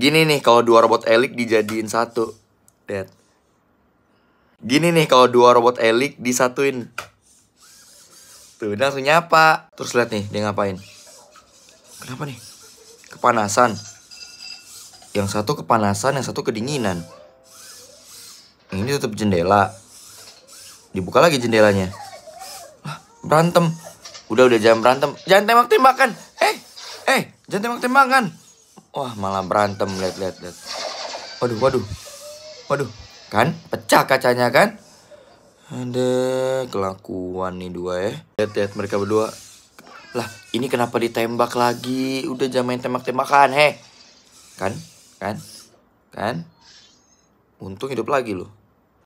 Gini nih kalau dua robot elik dijadiin satu. Lihat. Gini nih kalau dua robot elik disatuin. Tuh, dia langsung nyapa. Terus lihat nih, dia ngapain. Kenapa nih? Kepanasan. Yang satu kepanasan, yang satu kedinginan. ini tutup jendela. Dibuka lagi jendelanya. Hah, berantem. Udah, udah jangan berantem. Jangan tembak-tembakan. Eh, eh, jangan tembak-tembakan. Wah malah berantem lihat lihat lihat. Waduh waduh waduh kan pecah kacanya kan. Ada kelakuan nih dua ya. Lihat lihat mereka berdua. Lah ini kenapa ditembak lagi? Udah jangan main tembak-tembakan he. Kan kan kan. Untung hidup lagi loh.